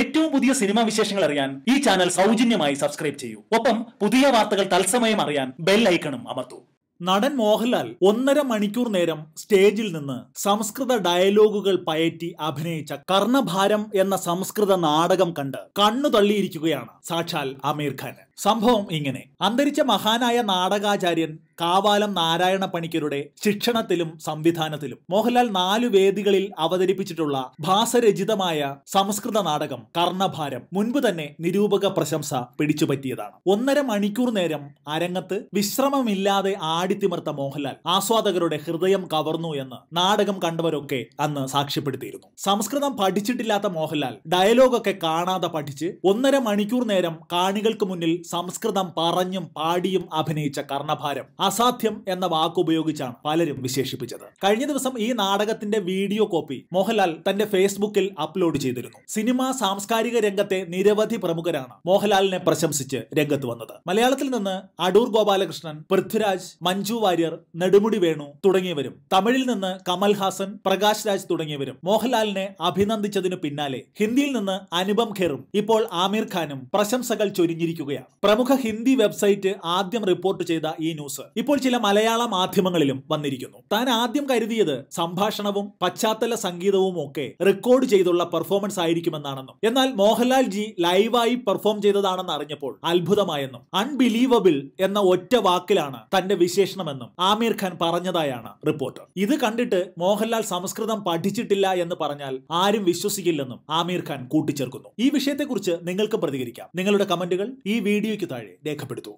ഏറ്റവും പുതിയ സിനിമാ വിശേഷങ്ങൾ അറിയാൻ ഈ ചാനൽ സൗജന്യമായി സബ്സ്ക്രൈബ് ചെയ്യൂ ഒപ്പം പുതിയ വാർത്തകൾ തത്സമയം അറിയാൻ ബെൽ ഐക്കണും അമർത്തൂ നടൻ മോഹൻലാൽ ഒന്നര മണിക്കൂർ നേരം സ്റ്റേജിൽ നിന്ന് സംസ്കൃത ഡയലോഗുകൾ പയറ്റി അഭിനയിച്ച കർണഭാരം എന്ന സംസ്കൃത നാടകം കണ്ട് കണ്ണു തള്ളിയിരിക്കുകയാണ് സാക്ഷാൽ ആമീർ ഖാൻ സംഭവം ഇങ്ങനെ അന്തരിച്ച മഹാനായ നാടകാചാര്യൻ കാവാലം നാരായണ പണിക്കരുടെ ശിക്ഷണത്തിലും സംവിധാനത്തിലും മോഹൻലാൽ നാലു വേദികളിൽ അവതരിപ്പിച്ചിട്ടുള്ള ഭാസരചിതമായ സംസ്കൃത നാടകം കർണഭാരം മുൻപ് തന്നെ നിരൂപക പ്രശംസ പിടിച്ചുപറ്റിയതാണ് ഒന്നര മണിക്കൂർ നേരം അരങ്ങത്ത് വിശ്രമമില്ലാതെ ആടിത്തിമർത്ത മോഹൻലാൽ ആസ്വാദകരുടെ ഹൃദയം കവർന്നു എന്ന് നാടകം കണ്ടവരൊക്കെ അന്ന് സാക്ഷ്യപ്പെടുത്തിയിരുന്നു സംസ്കൃതം പഠിച്ചിട്ടില്ലാത്ത മോഹൻലാൽ ഡയലോഗൊക്കെ കാണാതെ പഠിച്ച് ഒന്നര മണിക്കൂർ നേരം കാണികൾക്ക് മുന്നിൽ സംസ്കൃതം പറഞ്ഞും പാടിയും അഭിനയിച്ച കർണഭാരം അസാധ്യം എന്ന വാക്കുപയോഗിച്ചാണ് പലരും വിശേഷിപ്പിച്ചത് കഴിഞ്ഞ ദിവസം ഈ നാടകത്തിന്റെ വീഡിയോ കോപ്പി മോഹൻലാൽ തന്റെ ഫേസ്ബുക്കിൽ അപ്ലോഡ് ചെയ്തിരുന്നു സിനിമ സാംസ്കാരിക രംഗത്തെ നിരവധി പ്രമുഖരാണ് മോഹൻലാലിനെ പ്രശംസിച്ച് രംഗത്ത് വന്നത് മലയാളത്തിൽ നിന്ന് അടൂർ ഗോപാലകൃഷ്ണൻ പൃഥ്വിരാജ് മഞ്ജു വാര്യർ നെടുമുടി വേണു തുടങ്ങിയവരും തമിഴിൽ നിന്ന് കമൽഹാസൻ പ്രകാശ് രാജ് തുടങ്ങിയവരും മോഹൻലാലിനെ അഭിനന്ദിച്ചതിനു പിന്നാലെ ഹിന്ദിയിൽ നിന്ന് അനുപം ഖേറും ഇപ്പോൾ ആമിർ ഖാനും പ്രശംസകൾ ചൊരിഞ്ഞിരിക്കുകയാണ് പ്രമുഖ ഹിന്ദി വെബ്സൈറ്റ് ആദ്യം റിപ്പോർട്ട് ചെയ്ത ഈ ന്യൂസ് ഇപ്പോൾ ചില മലയാള മാധ്യമങ്ങളിലും വന്നിരിക്കുന്നു താൻ ആദ്യം കരുതിയത് സംഭാഷണവും പശ്ചാത്തല സംഗീതവും ഒക്കെ റെക്കോർഡ് ചെയ്തുള്ള പെർഫോമൻസ് ആയിരിക്കുമെന്നാണെന്നും എന്നാൽ മോഹൻലാൽ ജി ലൈവായി പെർഫോം ചെയ്തതാണെന്ന് അറിഞ്ഞപ്പോൾ അത്ഭുതമായെന്നും അൺബിലീവബിൾ എന്ന ഒറ്റ വാക്കിലാണ് തന്റെ വിശേഷണമെന്നും ആമീർ ഖാൻ പറഞ്ഞതായാണ് റിപ്പോർട്ട് ഇത് കണ്ടിട്ട് മോഹൻലാൽ സംസ്കൃതം പഠിച്ചിട്ടില്ല എന്ന് പറഞ്ഞാൽ ആരും വിശ്വസിക്കില്ലെന്നും ആമീർ ഖാൻ കൂട്ടിച്ചേർക്കുന്നു ഈ വിഷയത്തെക്കുറിച്ച് നിങ്ങൾക്ക് പ്രതികരിക്കാം നിങ്ങളുടെ കമന്റുകൾ ഈ വീഡിയോയ്ക്ക് താഴെ രേഖപ്പെടുത്തൂ